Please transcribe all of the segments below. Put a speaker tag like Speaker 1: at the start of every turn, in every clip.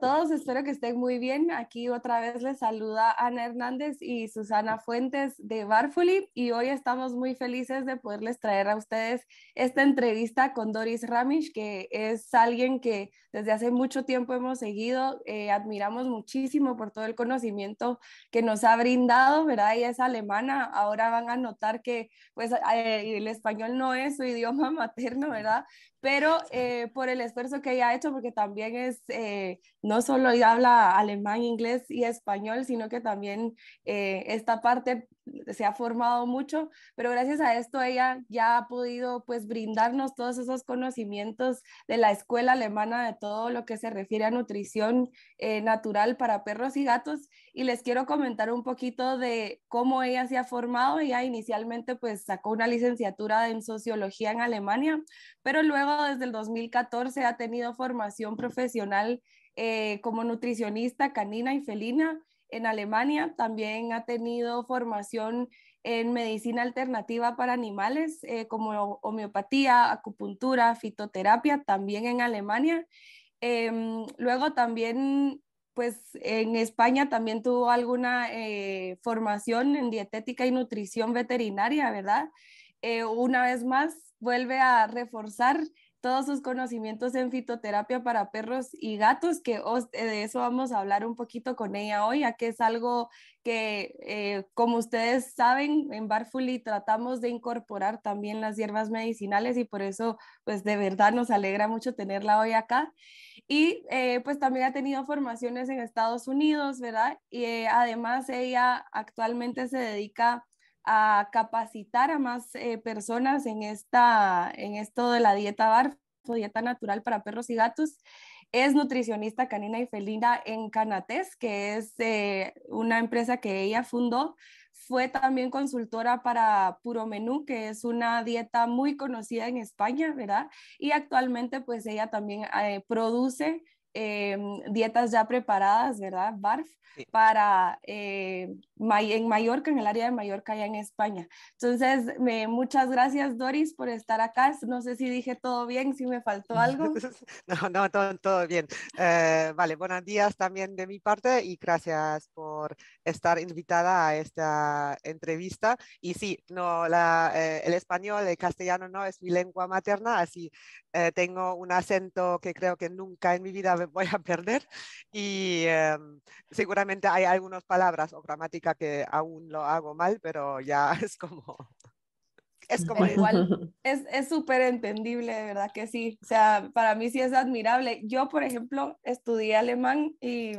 Speaker 1: todos, espero que estén muy bien. Aquí otra vez les saluda Ana Hernández y Susana Fuentes de Barfuli y hoy estamos muy felices de poderles traer a ustedes esta entrevista con Doris Ramish, que es alguien que desde hace mucho tiempo hemos seguido, eh, admiramos muchísimo por todo el conocimiento que nos ha brindado, ¿verdad? Y es alemana, ahora van a notar que pues eh, el español no es su idioma materno, ¿verdad? Pero eh, por el esfuerzo que ella ha hecho, porque también es, no solo habla alemán, inglés y español, sino que también esta parte se ha formado mucho, pero gracias a esto ella ya ha podido pues brindarnos todos esos conocimientos de la escuela alemana de todo lo que se refiere a nutrición eh, natural para perros y gatos y les quiero comentar un poquito de cómo ella se ha formado. Ella inicialmente pues sacó una licenciatura en sociología en Alemania, pero luego desde el 2014 ha tenido formación profesional eh, como nutricionista canina y felina en Alemania. También ha tenido formación en medicina alternativa para animales, eh, como homeopatía, acupuntura, fitoterapia, también en Alemania. Em, luego también, pues en España también tuvo alguna eh, formación en dietética y nutrición veterinaria, ¿verdad? Eh, una vez más, vuelve a reforzar todos sus conocimientos en fitoterapia para perros y gatos, que eh, de eso vamos a hablar un poquito con ella hoy, ya que es algo que, eh, como ustedes saben, en Barfuli tratamos de incorporar también las hierbas medicinales y por eso, pues de verdad nos alegra mucho tenerla hoy acá. Y eh, pues también ha tenido formaciones en Estados Unidos, ¿verdad? Y además ella actualmente se dedica a capacitar a más eh, personas en, esta, en esto de la dieta BARF, dieta natural para perros y gatos. Es nutricionista canina y felina en Canates, que es eh, una empresa que ella fundó. Fue también consultora para Puro Menú, que es una dieta muy conocida en España, ¿verdad? Y actualmente pues ella también eh, produce Em, dietas ya preparadas, ¿verdad? BARF, para eh, en Mallorca, en el área de Mallorca, allá en España. Entonces, me, muchas gracias, Doris, por estar acá. No sé si dije todo bien, si me faltó algo.
Speaker 2: no, no, todo, todo bien. Eh, vale, buenos días también de mi parte y gracias por estar invitada a esta entrevista. Y sí, no, la, eh, el español, el castellano no es mi lengua materna, así tengo un acento que creo que nunca en mi vida voy a perder y em, seguramente hay algunas palabras o gramática que aún lo hago mal, pero ya es como...
Speaker 1: Es como igual, es súper entendible, de verdad que sí. O sea, para mí sí es admirable. Yo, por ejemplo, estudié alemán y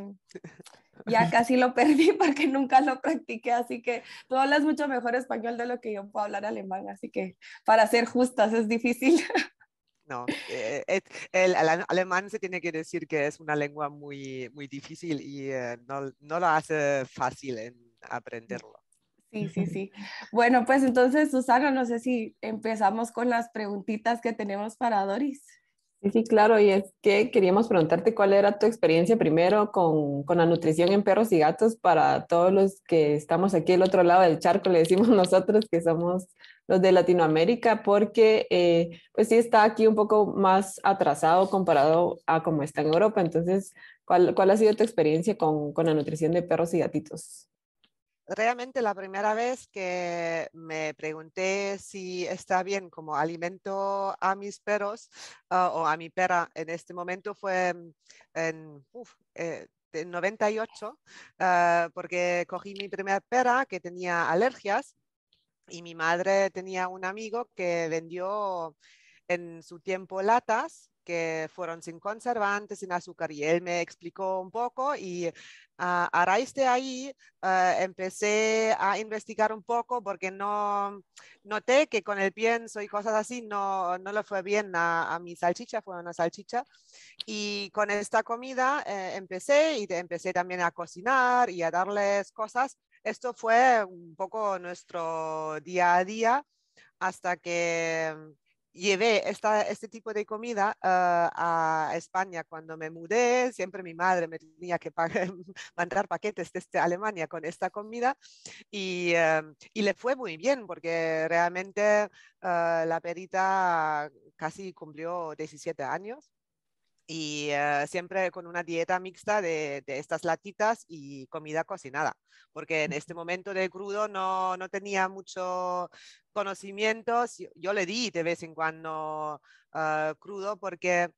Speaker 1: ya casi lo perdí porque nunca lo practiqué, así que tú hablas mucho mejor español de lo que yo puedo hablar alemán, así que para ser justas es difícil
Speaker 2: no. Eh, el, alemán se tiene que decir que es una lengua muy, muy difícil y eh, no, no lo hace fácil en mm. aprenderlo. Sí,
Speaker 1: sí, sí. Bueno, pues entonces, Susana, no sé si empezamos con las preguntitas que tenemos para Doris.
Speaker 3: Sí, sí, claro, y es que queríamos preguntarte cuál era tu experiencia primero con, con la nutrición en perros y gatos para todos los que estamos aquí al otro lado del charco, le decimos nosotros que somos los de Latinoamérica, porque eh, pues sí está aquí un poco más atrasado comparado a cómo está en Europa. Entonces, ¿cuál, ha sido tu experiencia con, la nutrición de perros y gatitos?
Speaker 2: realmente la primera vez que me pregunté si está bien como alimento a mis perros ah, o a mi perra en este momento fue en 98, eh, ah, porque cogí mi primera pera que tenía alergias y mi madre tenía un amigo que vendió en su tiempo latas que fueron sin conservantes, sin azúcar. Y él me explicó un poco y uh, a ahí eh, empecé a investigar un poco porque no noté que con el pienso y cosas así no, no le fue bien a, mi salchicha, fue una salchicha. Y con esta comida eh, empecé y empecé también a cocinar y a darles cosas esto fue un poco nuestro día a día hasta que mm, llevé este tipo de comida eh, a España. Cuando me mudé, siempre mi madre me tenía que mandar paquetes desde Alemania con esta comida y, eh, le fue muy bien porque realmente eh, la perita casi cumplió 17 años y eh, siempre con una dieta mixta de, estas latitas y comida cocinada, porque en este momento de crudo no, no tenía mucho conocimiento, yo le di de vez en cuando eh, crudo porque,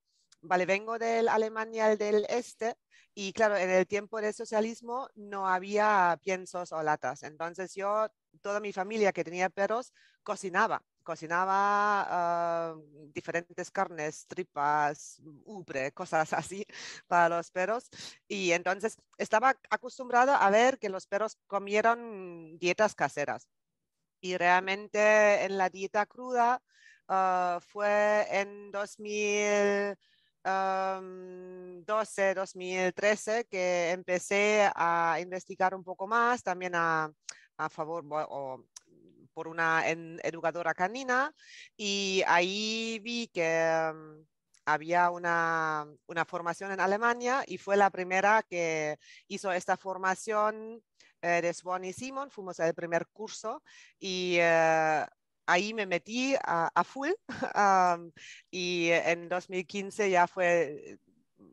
Speaker 2: vale, vengo de Alemania del Este y claro, en el tiempo del socialismo no había piensos o latas. Entonces yo, toda mi familia que tenía perros, cocinaba. Cocinaba ah, diferentes carnes, tripas, ubre, cosas así para los perros. Y entonces estaba acostumbrado a ver que los perros comieron dietas caseras. Y realmente en la dieta cruda ah, fue en 2000 um, 12, 2013, que empecé a investigar un poco más, también a, favor o por una educadora canina, y ahí vi que mm, había una, formación en Alemania y fue la primera que hizo esta formación eh, de Swan y Simon, fuimos al primer curso y... Eh, ahí me metí a, full y en 2015 ya fue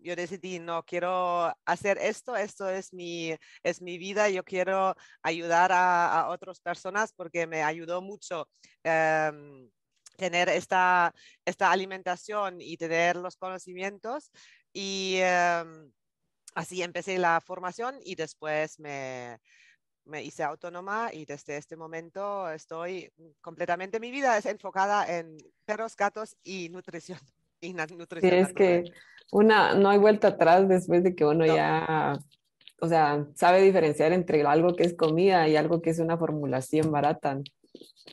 Speaker 2: yo decidí, no, quiero hacer esto, esto es mi, es mi vida, yo quiero ayudar a, otras personas porque me ayudó mucho. Em, tener esta, esta alimentación y tener los conocimientos y em, así empecé la formación y después me, me hice autónoma y desde este momento estoy completamente, mi vida es enfocada en perros, gatos y nutrición. Y es que
Speaker 3: una, no hay vuelta atrás después de que uno ya, o sea, sabe diferenciar entre algo que es comida y algo que es una formulación barata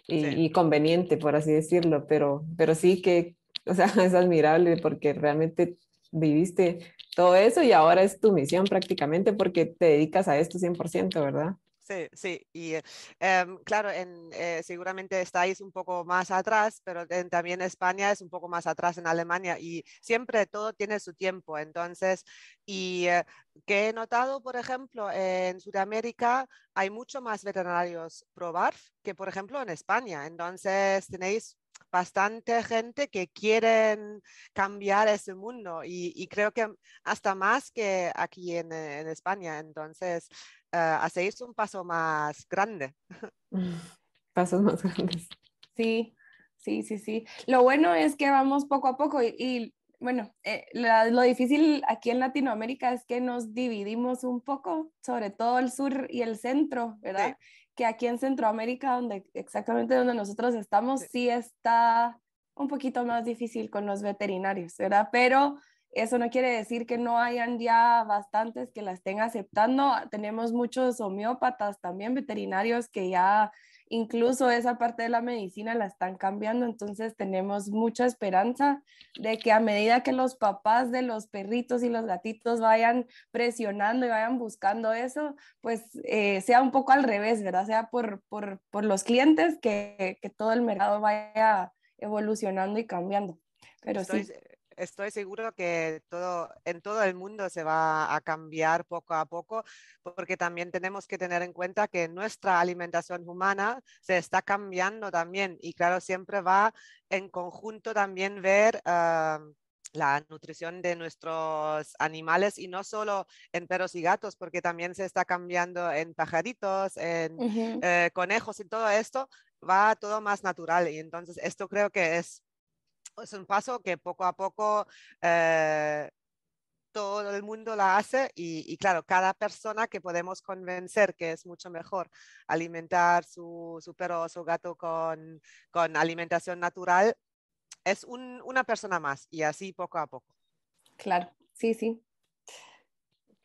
Speaker 3: y, conveniente, por así decirlo, pero, pero sí que, o sea, es admirable porque realmente viviste todo eso y ahora es tu misión prácticamente porque te dedicas a esto 100%, ¿verdad?
Speaker 2: Sí, sí, y eh, em, claro, eh, seguramente estáis un poco más atrás, pero también España es un poco más atrás en Alemania y siempre todo tiene su tiempo. Entonces, y eh, que he notado, por ejemplo, en Sudamérica hay mucho más veterinarios probar que, por ejemplo, en España. Entonces, tenéis bastante gente que quieren cambiar ese mundo y, creo que hasta más que aquí en, en España. Entonces, hacer un paso más grande.
Speaker 3: Pasos más grandes.
Speaker 2: Sí, sí, sí, sí. Lo bueno es que vamos
Speaker 1: poco a poco y, bueno, eh, lo difícil aquí en Latinoamérica es que nos dividimos un poco, sobre todo el sur y el centro, ¿verdad? Que aquí en Centroamérica, donde exactamente donde nosotros estamos, sí está un poquito más difícil con los veterinarios, ¿verdad? Pero eso no quiere decir que no hayan ya bastantes que la estén aceptando. Ah, tenemos muchos homeópatas, también veterinarios que ya incluso esa parte de la medicina la están cambiando, entonces tenemos mucha esperanza de que a medida que los papás de los perritos y los gatitos vayan presionando y vayan buscando eso, pues eh, sea un poco al revés, ¿verdad? Sea por, los clientes que, todo el mercado vaya evolucionando y cambiando.
Speaker 2: Pero sí estoy seguro que todo, en todo el mundo se va a cambiar poco a poco, porque también tenemos que tener en cuenta que nuestra alimentación humana se está cambiando también y claro, siempre va en conjunto también ver... Ah, la nutrición de nuestros animales y no solo en perros y gatos, porque también se está cambiando en pajaritos, en eh, conejos y todo esto, va todo más natural. Y entonces esto creo que es es un paso que poco a poco eh, todo el mundo la hace y, claro, cada persona que podemos convencer que es mucho mejor alimentar su, su perro o su gato con, con alimentación natural, es una persona más y así poco a poco.
Speaker 3: Claro, sí, sí.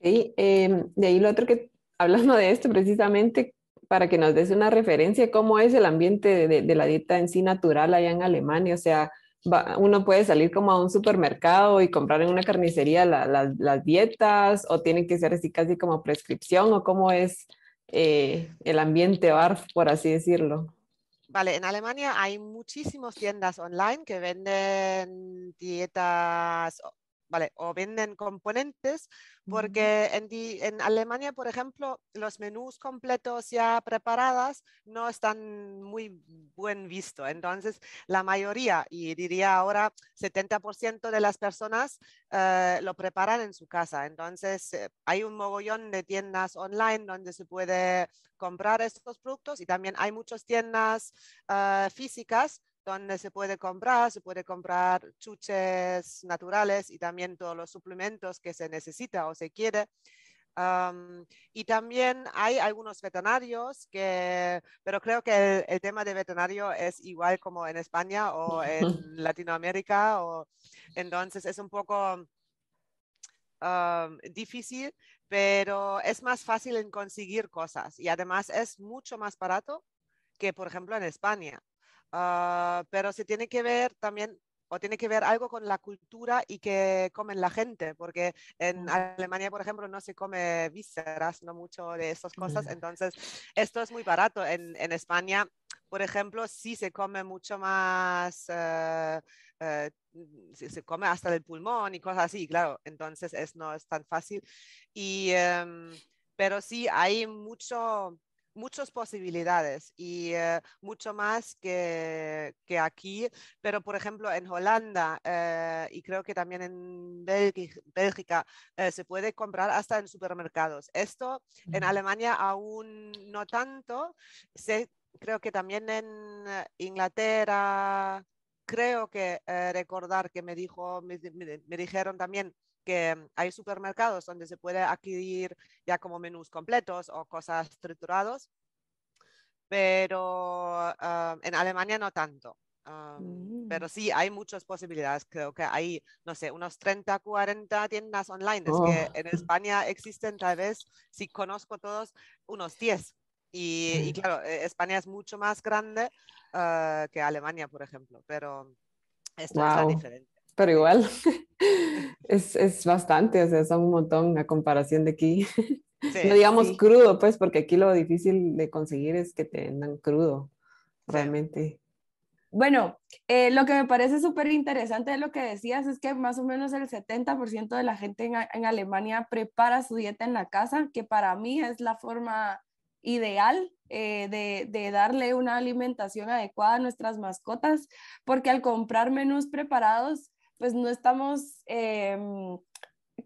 Speaker 3: y em, de ahí lo otro que, hablando de esto precisamente, para que nos des una referencia, ¿cómo es el ambiente de la dieta en sí natural allá en Alemania? O sea, uno puede salir como a un supermercado y comprar en una carnicería las dietas o tienen que ser así casi como prescripción o cómo es eh, el ambiente BARF, por así decirlo.
Speaker 2: Vale, en Alemania hay muchísimas tiendas online que venden dietas, vale, o venden componentes porque en, Alemania, por ejemplo, los menús completos ya preparados no están muy buen visto. Entonces, la mayoría, y diría ahora 70% de las personas eh, lo preparan en su casa. Entonces, eh, hay un mogollón de tiendas online donde se puede comprar estos productos y también hay muchas tiendas eh, físicas donde se puede comprar, se puede comprar chuches naturales y también todos los suplementos que se necesita o se quiere. y también hay algunos veterinarios que, pero creo que el, tema de veterinario es igual como en España o en Latinoamérica, o, entonces es un poco difícil, pero es más fácil en conseguir cosas y además es mucho más barato que, por ejemplo, en España. Ah, pero se tiene que ver también o tiene que ver algo con la cultura y que comen la gente, porque en Alemania, por ejemplo, no se come vísceras, no mucho de esas cosas, entonces esto es muy barato. En, en España, por ejemplo, sí se come mucho más, eh, eh, se come hasta el pulmón y cosas así, claro, entonces es, no es tan fácil. Y, em, pero sí hay mucho muchas posibilidades y eh, mucho más que, aquí. Pero, por ejemplo, en Holanda eh, y creo que también en Bélgica, Bélgica eh, se puede comprar hasta en supermercados. Esto en Alemania aún no tanto. Se, creo que también en Inglaterra, creo que recordar que me, dijo, me, me dijeron también que hay supermercados donde se puede adquirir ya como menús completos o cosas triturados, pero ah, en Alemania no tanto. Mm. Pero sí, hay muchas posibilidades. Creo que hay, no sé, unos 30, 40 tiendas online. que oh. en España existen tal vez, si conozco todos, unos 10. Y, mm. claro, e-, España es mucho más grande ah, que Alemania, por ejemplo, pero esta es la diferencia.
Speaker 3: Pero igual, es, bastante, o sea, son un montón a comparación de aquí. no digamos crudo, pues, porque aquí lo difícil de conseguir es que te vendan crudo, realmente.
Speaker 1: Bueno, eh, lo que me parece súper interesante de lo que decías es que más o menos el 70% de la gente en, Alemania prepara su dieta en la casa, que para mí es la forma ideal eh, de, de, darle una alimentación adecuada a nuestras mascotas, porque al comprar menús preparados pues no estamos, em,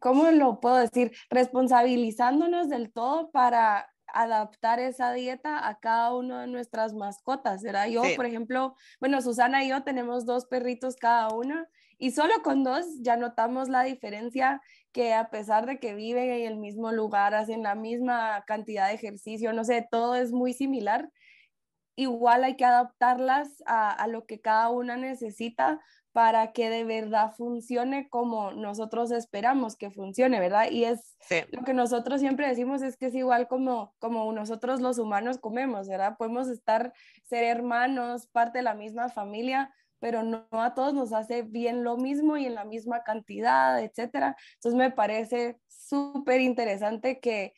Speaker 1: ¿cómo lo puedo decir? Responsabilizándonos del todo para adaptar esa dieta a cada una de nuestras mascotas, ¿verdad? Yo, por ejemplo, bueno, Susana y yo tenemos dos perritos cada una y solo con dos ya notamos la diferencia que a pesar de que viven en el mismo lugar, hacen la misma cantidad de ejercicio, no sé, todo es muy similar. Igual hay que adaptarlas a, a lo que cada una necesita para que de verdad funcione como nosotros esperamos que funcione, ¿verdad? Y es lo que nosotros siempre decimos es que es igual como, como nosotros los humanos comemos, ¿verdad? Podemos estar, ser hermanos, parte de la misma familia, pero no a todos nos hace bien lo mismo y en la misma cantidad, etcétera. Entonces me parece súper interesante que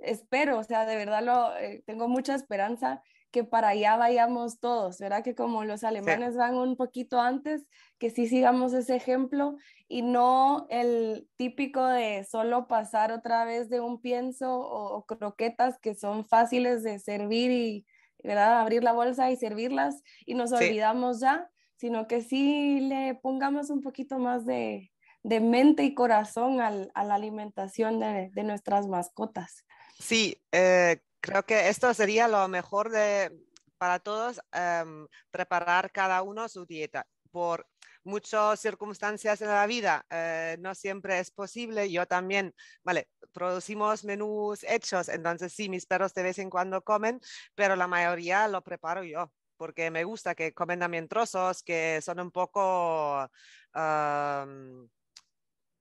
Speaker 1: espero, o sea, de verdad lo, eh, tengo mucha esperanza que para allá vayamos todos, ¿verdad? Que como los alemanes van un poquito antes, que sí sigamos ese ejemplo y no el típico de solo pasar otra vez de un pienso o, croquetas que son fáciles de servir y, ¿verdad? Abrir la bolsa y servirlas y nos olvidamos ya, sino que sí le pongamos un poquito más de, mente y corazón a la alimentación de, nuestras
Speaker 2: mascotas. Sí, eh, Creo que esto sería lo mejor de, para todos, em, preparar cada uno su dieta. Por muchas circunstancias en la vida, eh, no siempre es posible. Yo también, vale, producimos menús hechos, entonces sí, mis perros de vez en cuando comen, pero la mayoría lo preparo yo porque me gusta que comen también trozos que son un poco em,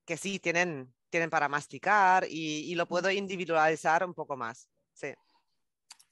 Speaker 2: que sí tienen, tienen para masticar y, y lo mm. puedo individualizar un poco más. Sí.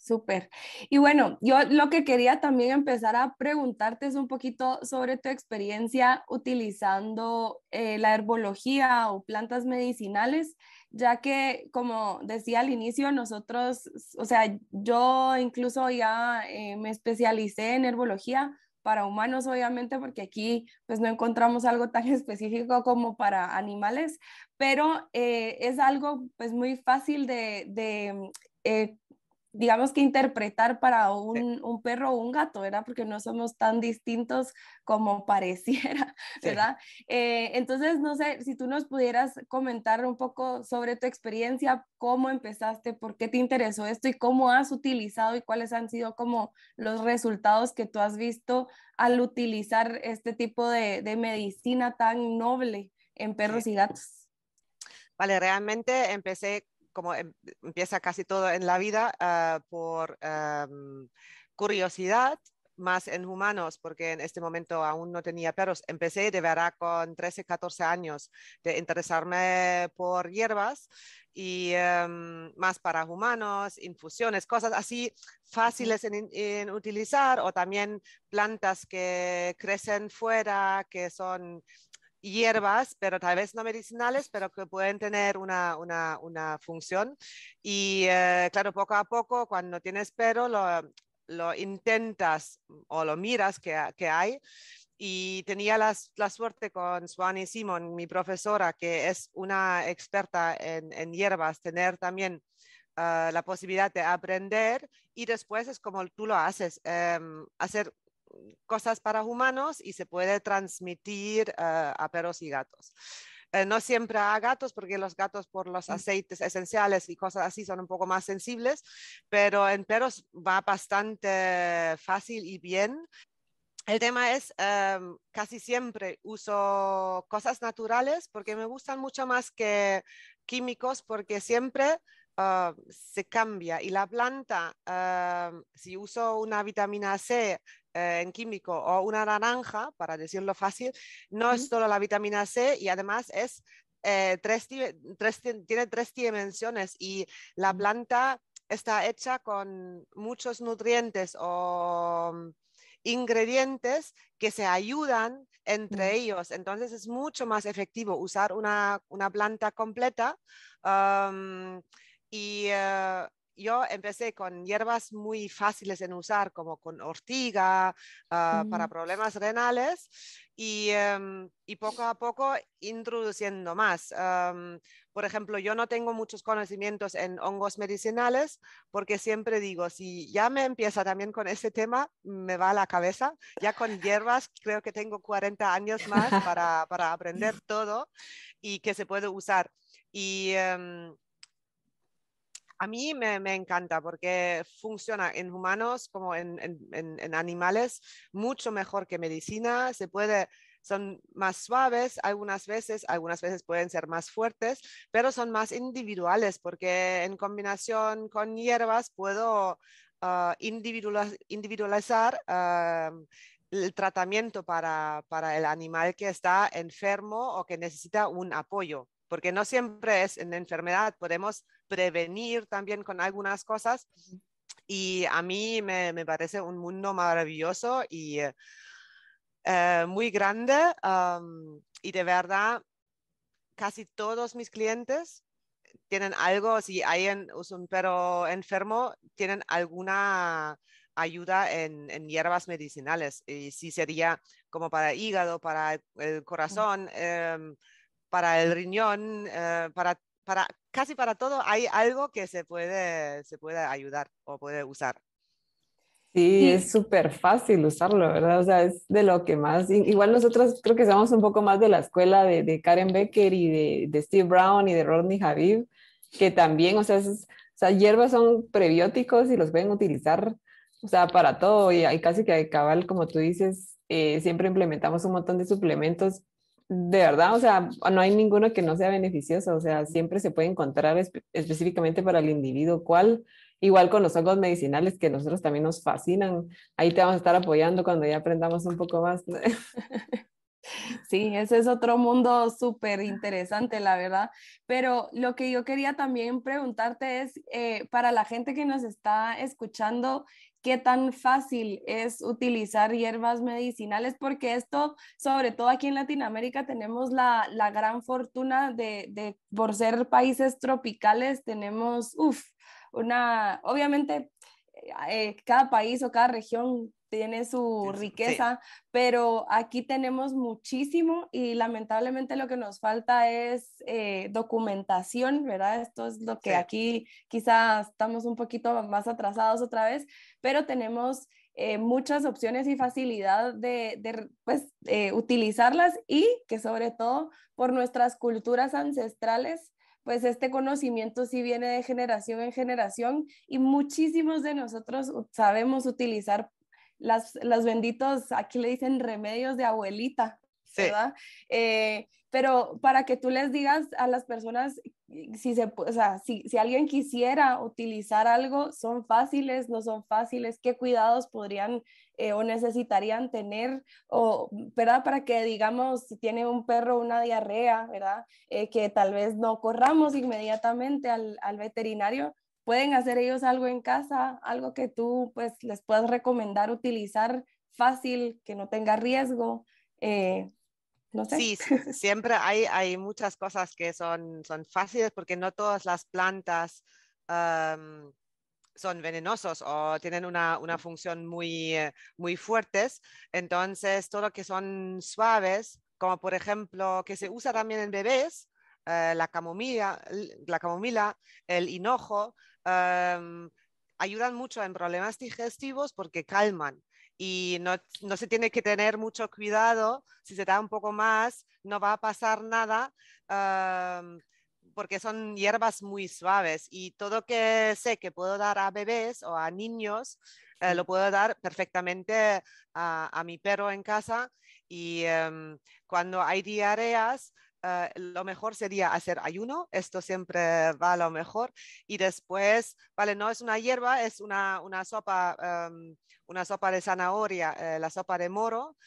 Speaker 1: Súper. Y bueno, yo lo que quería también empezar a preguntarte es un poquito sobre tu experiencia utilizando eh, la herbología o plantas medicinales, ya que como decía al inicio, nosotros, o sea, yo incluso ya eh, me especialicé en herbología para humanos, obviamente, porque aquí pues no encontramos algo tan específico como para animales, pero eh, es algo pues muy fácil de, digamos que interpretar para un, un perro o un gato, ¿verdad? Porque no somos tan distintos como pareciera, ¿verdad? Eh, entonces, no sé, si tú nos pudieras comentar un poco sobre tu experiencia, cómo empezaste, por qué te interesó esto y cómo has utilizado y cuáles han sido como los resultados que tú has visto al utilizar este tipo de, de medicina tan noble en perros y gatos.
Speaker 2: Vale, realmente empecé como em, empieza casi todo en la vida, ah, por curiosidad, más en humanos, porque en este momento aún no tenía perros. Empecé de verdad con 13, 14 años de interesarme por hierbas y em, más para humanos, infusiones, cosas así fáciles en, en, utilizar o también plantas que crecen fuera, que son hierbas, pero tal vez no medicinales, pero que pueden tener una, una, función. Y eh, claro, poco a poco, cuando tienes pero, lo, lo intentas o lo miras que, que hay y tenía la, suerte con y Simon, mi profesora, que es una experta en, en hierbas, tener también eh, la posibilidad de aprender y después es como tú lo haces, em, hacer hacer cosas para humanos y se puede transmitir eh, a perros y gatos. Eh, no siempre a gatos, porque los gatos por los mm. aceites esenciales y cosas así son un poco más sensibles, pero en perros va bastante fácil y bien. El tema es, em, casi siempre uso cosas naturales porque me gustan mucho más que químicos, porque siempre ah, se cambia y la planta, em, si uso una vitamina C eh, en químico o una naranja, para decirlo fácil, no es solo la vitamina C y además es, eh, tres, tiene tres dimensiones y la planta está hecha con muchos nutrientes o mm, ingredientes que se ayudan entre ellos. Entonces es mucho más efectivo usar una, planta completa y eh, yo empecé con hierbas muy fáciles en usar, como con ortiga, ah, para mm. problemas renales, em, y, poco a poco introduciendo más. por ejemplo, yo no tengo muchos conocimientos en hongos medicinales, porque siempre digo, si ya me empieza también con ese tema, me va a la cabeza. Ya con hierbas creo que tengo 40 años más para, para aprender todo y que se puede usar. Y... Em, a mí me, encanta porque funciona en humanos como en, animales mucho mejor que medicina. Se puede, son más suaves algunas veces, algunas veces pueden ser más fuertes, pero son más individuales porque en combinación con hierbas puedo ah, individualizar. Ah, el tratamiento para, para el animal que está enfermo o que necesita un apoyo porque no siempre es en enfermedad, podemos prevenir también con algunas cosas. Y a mí me, parece un mundo maravilloso y eh, eh, muy grande. y de verdad, casi todos mis clientes tienen algo, si hay en, un perro enfermo, tienen alguna ayuda en, hierbas medicinales. Y si sería como para hígado, para el corazón, em, para el riñón, eh, para, para casi para todo hay algo que se puede, se puede ayudar o puede usar. Sí, es
Speaker 3: súper fácil usarlo, ¿verdad? O sea, es de lo que más... Igual nosotros creo que somos un poco más de la escuela de, Karen Becker y de, Steve Brown y de Rodney Habib, que también, o sea, es, hierbas son prebióticos y los pueden utilizar, o sea, para todo. Y hay casi que cabal, como tú dices, eh, siempre implementamos un montón de suplementos de verdad, o sea, no hay ninguno que no sea beneficioso, o sea, siempre se puede encontrar específicamente para el individuo cuál, igual con los hongos medicinales que nosotros también nos fascinan, ahí te vamos a estar apoyando cuando ya aprendamos un poco más. Sí, ese es
Speaker 1: otro mundo súper interesante, la verdad. Pero lo que yo quería también preguntarte es, eh, para la gente que nos está escuchando, qué tan fácil es utilizar hierbas medicinales, porque esto, sobre todo aquí en Latinoamérica, tenemos la, gran fortuna de, por ser países tropicales, tenemos, uff, una, obviamente, eh, eh, cada país o cada región tiene su riqueza, pero aquí tenemos muchísimo y lamentablemente lo que nos falta es eh, documentación, ¿verdad? Esto es lo que aquí quizás estamos un poquito más atrasados otra vez, pero tenemos eh, muchas opciones y facilidad de, pues, eh, utilizarlas y que sobre todo por nuestras culturas ancestrales pues este conocimiento sí viene de generación en generación y muchísimos de nosotros sabemos utilizar las, benditos, aquí le dicen remedios de abuelita, ¿verdad? Eh, pero para que tú les digas a las personas eh, si, si, alguien quisiera utilizar algo, son fáciles, no son fáciles, qué cuidados podrían eh, o necesitarían tener, o, ¿verdad? Para que digamos, si tiene un perro una diarrea, ¿verdad? que tal vez no corramos inmediatamente al, veterinario, pueden hacer ellos algo en casa, algo que tú pues les puedas recomendar utilizar fácil, que no tenga riesgo. Eh, no sé. Sí,
Speaker 2: siempre hay, hay muchas cosas que son, son fáciles porque no todas las plantas son venenosos o tienen una, una función muy, eh, muy fuertes. Entonces, todo lo que son suaves, como por ejemplo, que se usa también en bebés, eh, la, camomila, la camomila, el hinojo, Em, ayudan mucho en problemas digestivos porque calman y no, no, se tiene que tener mucho cuidado. Si se da un poco más, no va a pasar nada. Em, porque son hierbas muy suaves y todo que sé que puedo dar a bebés o a niños, eh, lo puedo dar perfectamente a, a, mi perro en casa. Y em, cuando hay diarreas, eh, lo mejor sería hacer ayuno, esto siempre va a lo mejor. Y después, vale, no es una hierba, es una, sopa, em, una sopa de zanahoria, eh, la sopa de moro,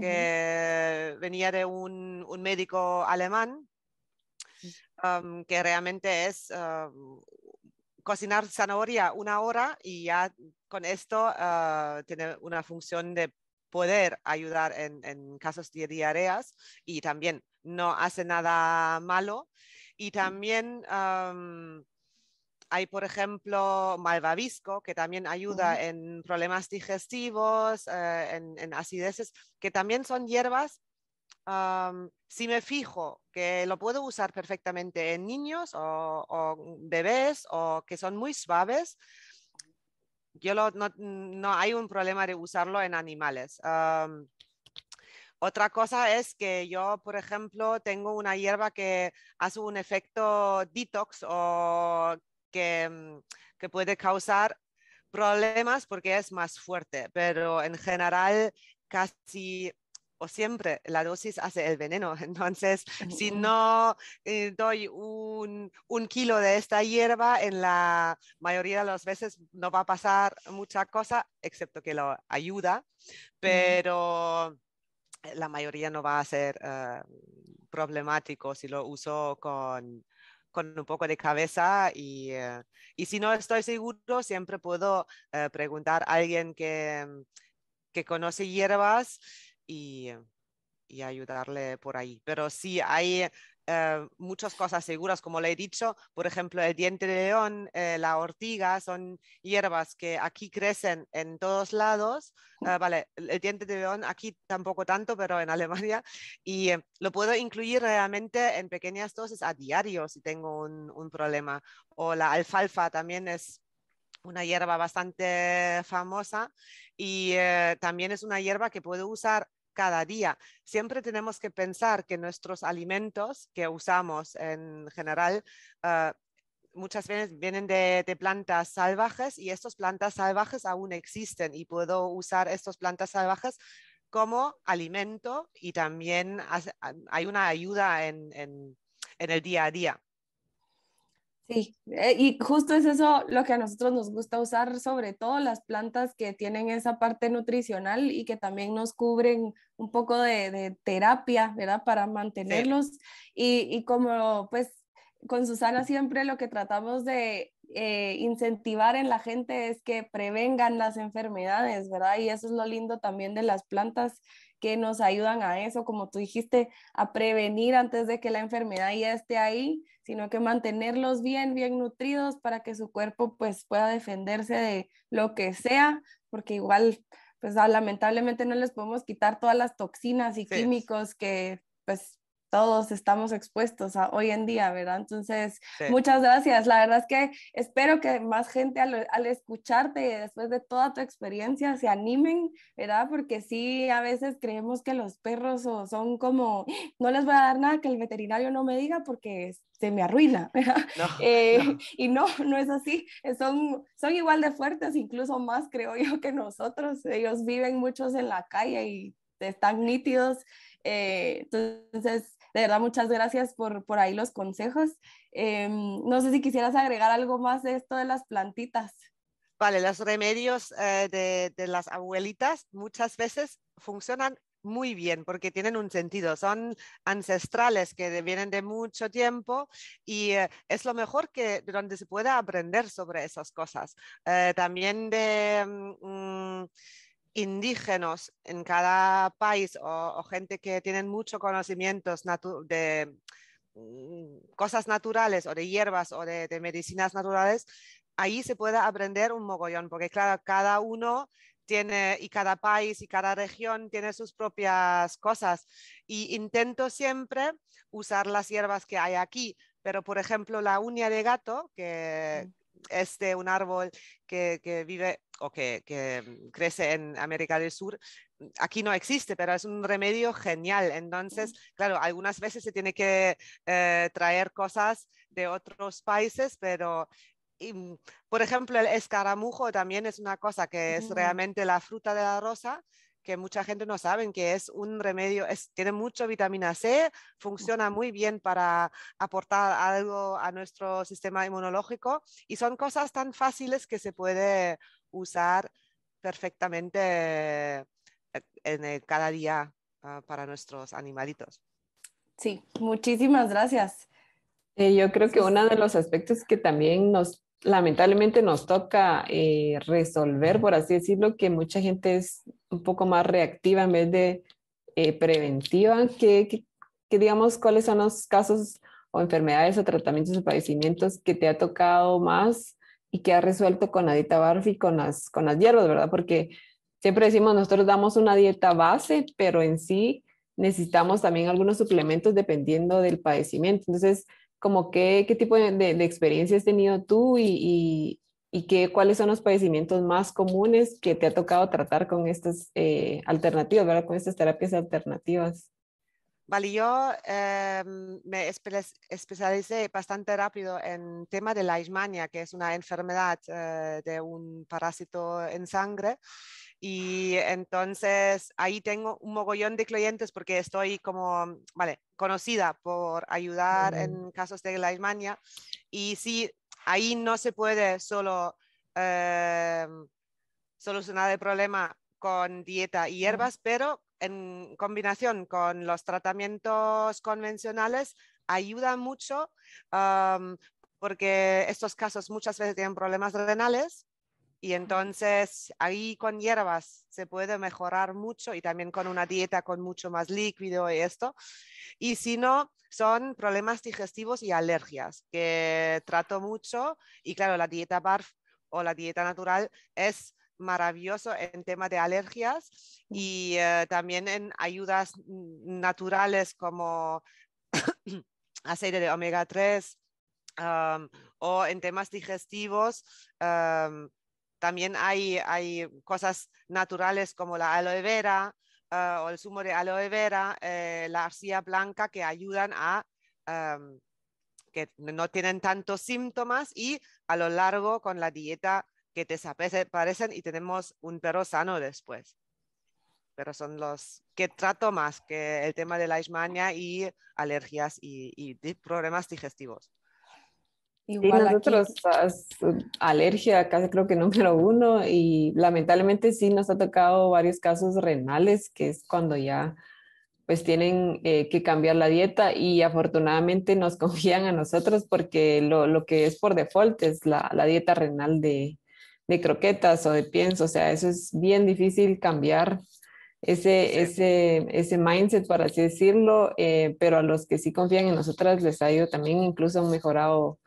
Speaker 2: que venía de un, médico alemán, em, que realmente es em, cocinar zanahoria una hora y ya con esto eh, tiene una función de poder ayudar en, casos de diarreas y también no hace nada malo. Y mm. también hay, por ejemplo, malvavisco, que también ayuda en problemas digestivos, eh, en, acideces, que también son hierbas. si me fijo que lo puedo usar perfectamente en niños o, bebés o que son muy suaves, no, hay un problema de usarlo en animales. otra cosa es que yo, por ejemplo, tengo una hierba que hace un efecto detox o que, mm, que puede causar problemas porque es más fuerte, pero en general casi o siempre la dosis hace el veneno. Entonces, si no eh, doy un, kilo de esta hierba, en la mayoría de las veces no va a pasar mucha cosa, excepto que lo ayuda, pero la mayoría no va a ser ah, problemático si lo uso con, un poco de cabeza eh, y, si no estoy seguro, siempre puedo eh, preguntar a alguien que, que conoce hierbas y, ayudarle por ahí. Pero sí, hay eh, muchas cosas seguras, como le he dicho, por ejemplo, el diente de león, eh, la ortiga, son hierbas que aquí crecen en todos lados. Eh, vale, el diente de león aquí tampoco tanto, pero en Alemania. Y lo puedo incluir realmente en pequeñas dosis a diario si tengo un, un problema. O la alfalfa también es una hierba bastante famosa y también es una hierba que puedo usar cada día. Siempre tenemos que pensar que nuestros alimentos que usamos en general ah, muchas veces vienen de, plantas salvajes y estas plantas salvajes aún existen y puedo usar estas plantas salvajes como alimento y también ah, hay una ayuda en el día a día. Sí, eh, y
Speaker 1: justo es eso lo que a nosotros nos gusta usar, sobre todo las plantas que tienen esa parte nutricional y que también nos cubren un poco de, terapia, ¿verdad? Para mantenerlos. Y, como pues con Susana siempre lo que tratamos de eh, incentivar en la gente es que prevengan las enfermedades, ¿verdad? Y eso es lo lindo también de las plantas que nos ayudan a eso, como tú dijiste, a prevenir antes de que la enfermedad ya esté ahí, sino que mantenerlos bien, bien nutridos para que su cuerpo pues pueda defenderse de lo que sea, porque igual pues ah, lamentablemente no les podemos quitar todas las toxinas y químicos que pues todos estamos expuestos a hoy en día, ¿verdad? Entonces, muchas gracias. La verdad es que espero que más gente al, al, escucharte después de toda tu experiencia se animen, ¿verdad? Porque sí, a veces creemos que los perros son como, no les voy a dar nada que el veterinario no me diga porque se me arruina, eh, Y no, no es así. Eh, son, son igual de fuertes, incluso más, creo yo, que nosotros. Ellos viven muchos en la calle y están nítidos. Eh, entonces, de verdad, muchas gracias por, por ahí los consejos. Em, no sé si quisieras agregar algo más de esto de las plantitas.
Speaker 2: Vale, los remedios eh, de, de las abuelitas muchas veces funcionan muy bien porque tienen un sentido, son ancestrales que vienen de mucho tiempo y eh, es lo mejor que donde se pueda aprender sobre esas cosas. Eh, también de... Mm, indígenas en cada país o, gente que tienen mucho conocimientos de mm, cosas naturales o de hierbas o de, medicinas naturales, ahí se puede aprender un mogollón, porque claro, cada uno tiene y cada país y cada región tiene sus propias cosas y intento siempre usar las hierbas que hay aquí, pero por ejemplo la uña de gato que, mm este un árbol que, vive o que, mm, crece en América del Sur, aquí no existe, pero es un remedio genial. Entonces, claro, algunas veces se tiene que eh, traer cosas de otros países, pero mm, por ejemplo, el escaramujo también es una cosa que es realmente la fruta de la rosa, mucha gente no sabe que es un remedio, es, tiene mucha vitamina C, funciona muy bien para aportar algo a nuestro sistema inmunológico y son cosas tan fáciles que se puede usar perfectamente eh, en el, cada día ah, para nuestros animalitos.
Speaker 3: Sí, muchísimas gracias. Eh, yo creo que uno de los aspectos que también nos lamentablemente nos toca eh, resolver, por así decirlo, que mucha gente es un poco más reactiva en vez de eh, preventiva, que, digamos cuáles son los casos o enfermedades o tratamientos o padecimientos que te ha tocado más y que ha resuelto con la dieta barfi, con las, con las hierbas, ¿verdad? Porque siempre decimos, nosotros damos una dieta base, pero en sí necesitamos también algunos suplementos dependiendo del padecimiento. Entonces, como qué, qué tipo de, experiencia has tenido tú y, y cuáles son los padecimientos más comunes que te ha tocado tratar con estas eh, alternativas, Con estas terapias alternativas.
Speaker 2: Vale, yo em, me especialicé bastante rápido en tema de la ismania, que es una enfermedad eh, de un parásito en sangre. Y entonces ahí tengo un mogollón de clientes porque estoy como, vale, conocida por ayudar mm. en casos de la ismania Y sí, ahí no se puede solo eh, solucionar el problema con dieta y hierbas, pero en combinación con los tratamientos convencionales ayuda mucho porque estos casos muchas veces tienen problemas renales y entonces ahí con hierbas se puede mejorar mucho y también con una dieta con mucho más líquido y esto. Y si no, son problemas digestivos y alergias que trato mucho. Y claro, la dieta BARF o la dieta natural es maravilloso en tema de alergias mm. y eh, también en ayudas naturales como aceite de omega 3 o en temas digestivos. También hay, hay cosas naturales como la aloe vera ah, o el zumo de aloe vera, eh, la arcilla blanca que ayudan a que no tienen tantos síntomas y a lo largo con la dieta que desaparecen y tenemos un perro sano después. Pero son los que trato más que el tema de la ismania y alergias y problemas digestivos
Speaker 3: y nosotros ah, alergia casi creo que número uno y lamentablemente sí nos ha tocado varios casos renales que es cuando ya pues tienen eh, que cambiar la dieta y afortunadamente nos confían a nosotros porque lo, lo que es por default es la, la dieta renal de, de, croquetas o de pienso, o sea, eso es bien difícil cambiar ese, ese, ese mindset, por así decirlo, eh, pero a los que sí confían en nosotras les ha ido también incluso un mejorado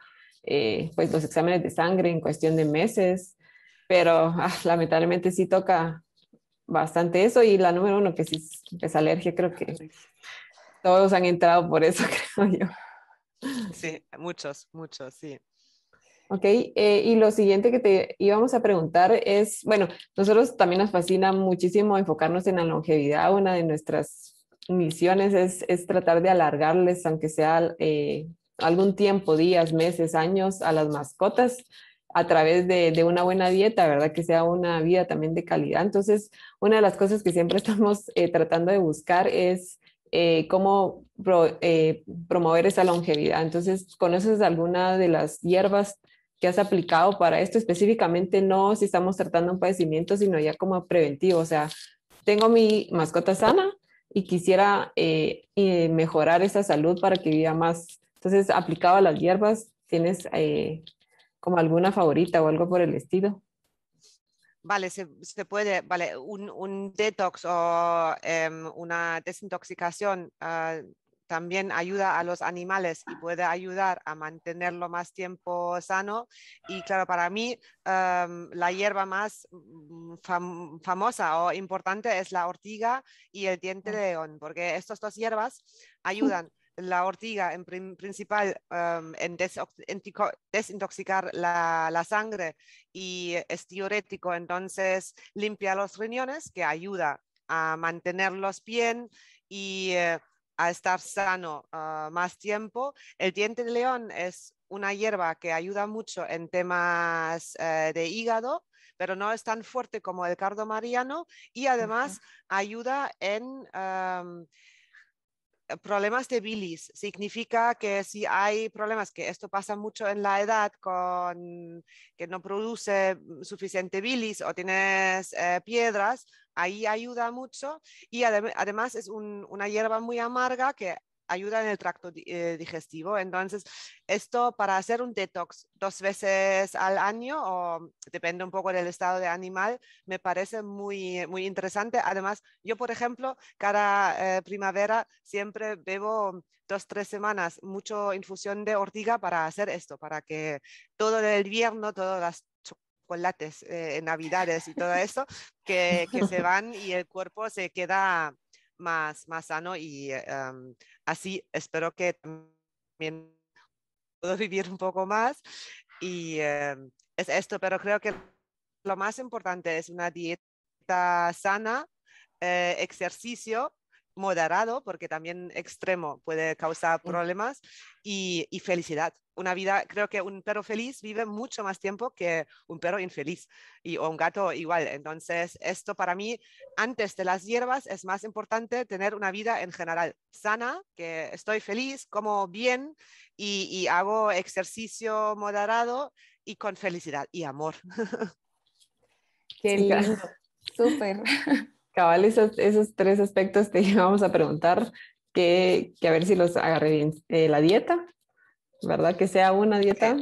Speaker 3: eh, pues los exámenes de sangre en cuestión de meses, pero ah, lamentablemente sí toca bastante eso y la número uno que sí es alergia, creo que todos han entrado por
Speaker 2: eso, creo yo. Sí, muchos, muchos, sí.
Speaker 3: Ok, eh, y lo siguiente que te íbamos a preguntar es, bueno, nosotros también nos fascina muchísimo enfocarnos en la longevidad. Una de nuestras misiones es, es tratar de alargarles, aunque sea eh, algún tiempo, días, meses, años a las mascotas a través de, una buena dieta, ¿verdad? Que sea una vida también de calidad. Entonces, una de las cosas que siempre estamos eh, tratando de buscar es eh, cómo eh, promover esa longevidad. Entonces, ¿conoces alguna de las hierbas que has aplicado para esto? Específicamente no si estamos tratando un padecimiento, sino ya como preventivo. O sea, tengo mi mascota sana y quisiera mejorar esa salud para que viva más entonces, aplicado a las hierbas, ¿tienes eh, como alguna favorita o algo por el estilo?
Speaker 2: Vale, se, puede, vale, un, detox o em, una desintoxicación ah, también ayuda a los animales y puede ayudar a mantenerlo más tiempo sano. Y claro, para mí em, la hierba más mm, famosa o importante es la ortiga y el diente ah. de león, porque estas dos hierbas mm. ayudan la ortiga en principal en, desintoxicar la, sangre y es diurético, entonces limpia los riñones que ayuda a mantenerlos bien y eh, a estar sano ah, más tiempo. El diente de león es una hierba que ayuda mucho en temas eh, de hígado, pero no es tan fuerte como el cardo mariano y además ayuda en problemas de bilis significa que si hay problemas, que esto pasa mucho en la edad, con que no produce suficiente bilis o tienes eh, piedras, ahí ayuda mucho y además es una hierba muy amarga que ayuda en el tracto eh, digestivo. Entonces, esto para hacer un detox dos veces al año, o depende un poco del estado de animal, me parece muy, muy interesante. Además, yo, por ejemplo, cada eh, primavera siempre bebo dos, tres semanas mucho infusión de ortiga para hacer esto, para que todo el invierno, todas las chocolates, en eh, navidades y todo eso, que, que se van y el cuerpo se queda más, más sano y eh, así espero que también puedo vivir un poco más. Y eh, es esto, pero creo que lo más importante es una dieta sana, eh, ejercicio moderado, porque también extremo puede causar problemas, y, felicidad. Una vida, creo que un perro feliz vive mucho más tiempo que un perro infeliz y, o un gato igual. Entonces, esto para mí, antes de las hierbas, es más importante tener una vida en general sana, que estoy feliz, como bien y, y hago ejercicio moderado y con felicidad y amor. Qué lindo, súper.
Speaker 3: Cabal, esos, tres aspectos te íbamos a preguntar que, a ver si los agarré bien. Eh, la dieta, ¿verdad? Que sea una dieta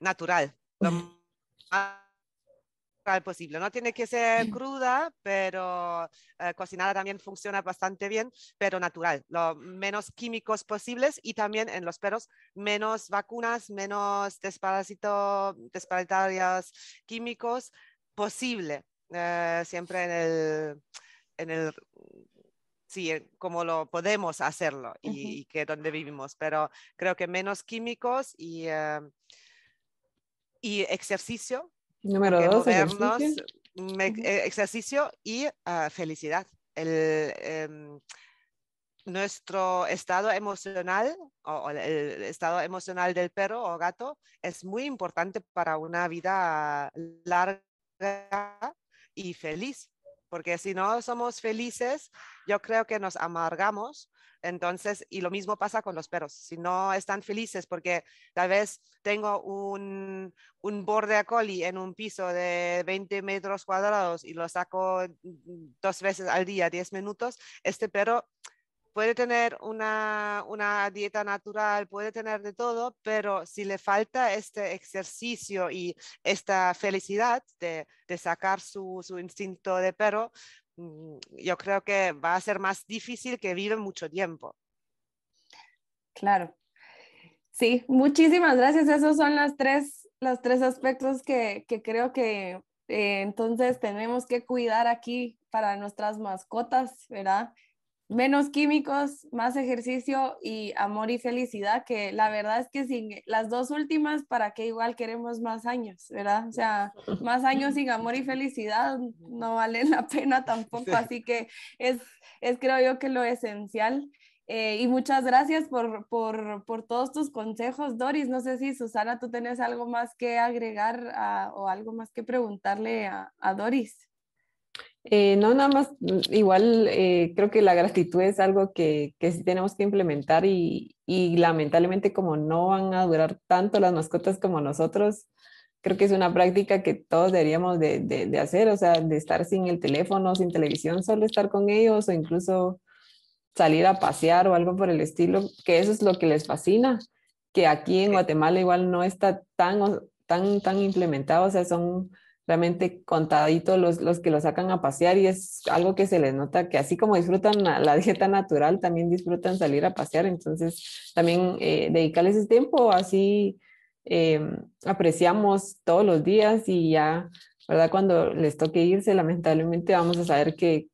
Speaker 2: natural, lo más natural posible. No tiene que ser cruda, pero eh, cocinada también funciona bastante bien, pero natural, lo menos químicos posibles y también en los perros menos vacunas, menos desparasito, desparasitarias químicos posible eh, siempre en el, en el sí, como lo podemos hacerlo y, que donde vivimos, pero creo que menos químicos y, eh, y ejercicio. Número dos, eh, ejercicio. y ah, felicidad. El, em, nuestro estado emocional o, el estado emocional del perro o gato es muy importante para una vida larga y feliz, porque si no somos felices, yo creo que nos amargamos. Entonces, y lo mismo pasa con los perros, si no están felices, porque tal vez tengo un, un a coli en un piso de 20 metros cuadrados y lo saco dos veces al día, 10 minutos, este perro puede tener una, dieta natural, puede tener de todo, pero si le falta este ejercicio y esta felicidad de, sacar su, instinto de perro, mm, yo creo que va a ser más difícil que vive mucho tiempo.
Speaker 1: Claro. Sí, muchísimas gracias. Esos son los tres, los tres aspectos que, creo que eh, entonces tenemos que cuidar aquí para nuestras mascotas, ¿verdad? menos químicos, más ejercicio y amor y felicidad, que la verdad es que sin las dos últimas, ¿para qué igual queremos más años, verdad? O sea, más años sin amor y felicidad no valen la pena tampoco, así que es, es creo yo que lo esencial. Eh, y muchas gracias por, por, por, todos tus consejos, Doris. No sé si Susana, tú tienes algo más que agregar ah, o algo más que preguntarle a, a Doris.
Speaker 3: Eh, no, nada más, mm, igual eh, creo que la gratitud es algo que, que sí tenemos que implementar y, y, lamentablemente como no van a durar tanto las mascotas como nosotros, creo que es una práctica que todos deberíamos de, de, de hacer, o sea, de estar sin el teléfono, sin televisión, solo estar con ellos o incluso salir a pasear o algo por el estilo, que eso es lo que les fascina, que aquí en Guatemala igual no está tan, tan, tan implementado, o sea, son realmente contadito los, los que lo sacan a pasear y es algo que se les nota que así como disfrutan la, dieta natural, también disfrutan salir a pasear, entonces también eh, dedicarles ese tiempo, así em, apreciamos todos los días y ya, ¿verdad? Cuando les toque irse, lamentablemente vamos a saber que,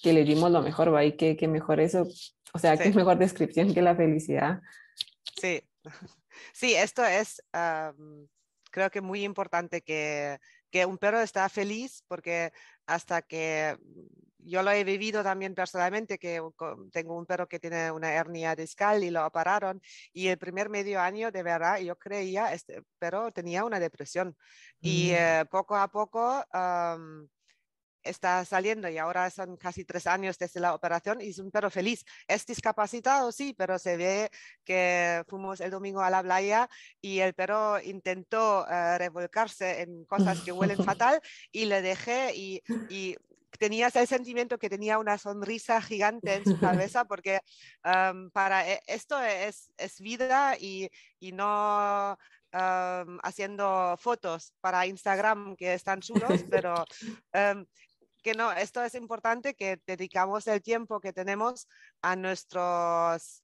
Speaker 3: que le dimos lo mejor, ¿va? Y que, mejor eso, o sea, qué mejor descripción que la felicidad.
Speaker 2: Sí, sí, esto es, creo que muy importante que un perro está feliz porque hasta que mm, yo lo he vivido también personalmente, que tengo un perro que tiene una hernia discal y lo operaron y el primer medio año de verdad yo creía, este, pero tenía una depresión y mm. eh, poco a poco está saliendo y ahora son casi tres años desde la operación y es un perro feliz. Es discapacitado, sí, pero se ve que fuimos el domingo a la playa y el perro intentó eh, revolcarse en cosas que huelen fatal y le dejé y, y tenías el sentimiento que tenía una sonrisa gigante en su cabeza porque em, para eh, esto es, es vida y, y no em, haciendo fotos para Instagram que están chulos, pero em, no, esto es importante que dedicamos el tiempo que tenemos a nuestros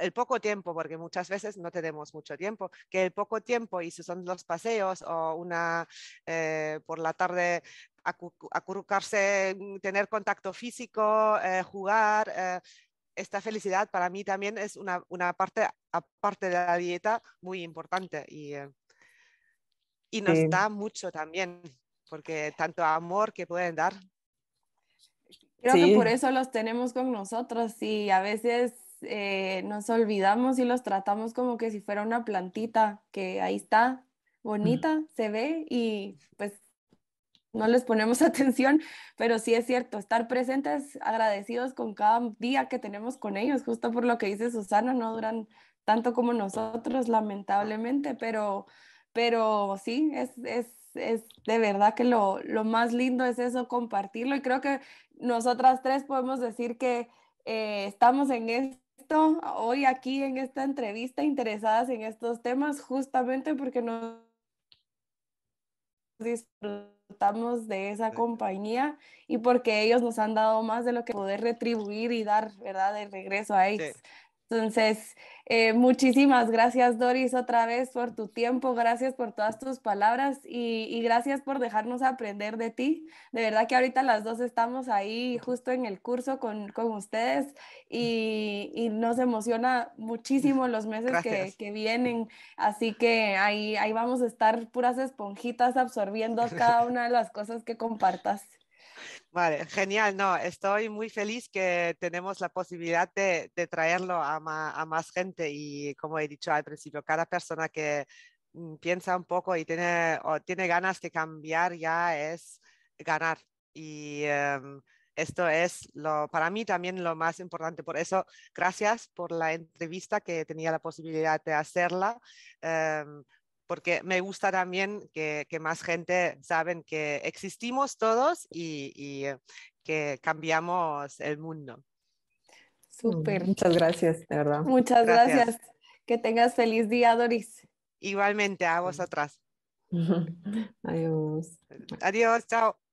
Speaker 2: el poco tiempo, porque muchas veces no tenemos mucho tiempo, que el poco tiempo, y si son los paseos o una eh, por la tarde acurrucarse, mm, tener contacto físico, eh, jugar, eh, esta felicidad para mí también es una, parte, aparte de la dieta, muy importante y, y nos da mucho también porque tanto amor que pueden dar. Creo que por
Speaker 1: eso los tenemos con nosotros y a veces eh, nos olvidamos y los tratamos como que si fuera una plantita que ahí está, bonita, se ve y pues no les ponemos atención, pero sí es cierto, estar presentes, agradecidos con cada día que tenemos con ellos, justo por lo que dice Susana, no duran tanto como nosotros, lamentablemente, pero, pero sí, es, es es de verdad que lo, más lindo es eso, compartirlo. Y creo que nosotras tres podemos decir que eh, estamos en esto, hoy aquí en esta entrevista, interesadas en estos temas, justamente porque nos disfrutamos de esa compañía y porque ellos nos han dado más de lo que poder retribuir y dar, ¿verdad? De regreso a ellos. Entonces, eh, muchísimas gracias Doris otra vez por tu tiempo, gracias por todas tus palabras y, gracias por dejarnos aprender de ti. De verdad que ahorita las dos estamos ahí justo en el curso con, ustedes y, nos emociona muchísimo los meses que, que, vienen. Así que ahí, ahí vamos a estar puras esponjitas absorbiendo cada una de las cosas que compartas.
Speaker 2: Vale, genial, no, estoy muy feliz que tenemos la posibilidad de, traerlo a, más gente y como he dicho al principio, cada persona que mm, piensa un poco y tiene, o tiene ganas de cambiar ya es ganar. Y em, esto es lo, para mí también lo más importante. Por eso, gracias por la entrevista que tenía la posibilidad de hacerla. Em, porque me gusta también que, más gente saben que existimos todos y, eh, que cambiamos el mundo.
Speaker 3: Súper. Mm, muchas gracias, de verdad.
Speaker 2: Muchas gracias. Que tengas feliz día, Doris. Igualmente a vosotras. Adiós. Adiós, chao.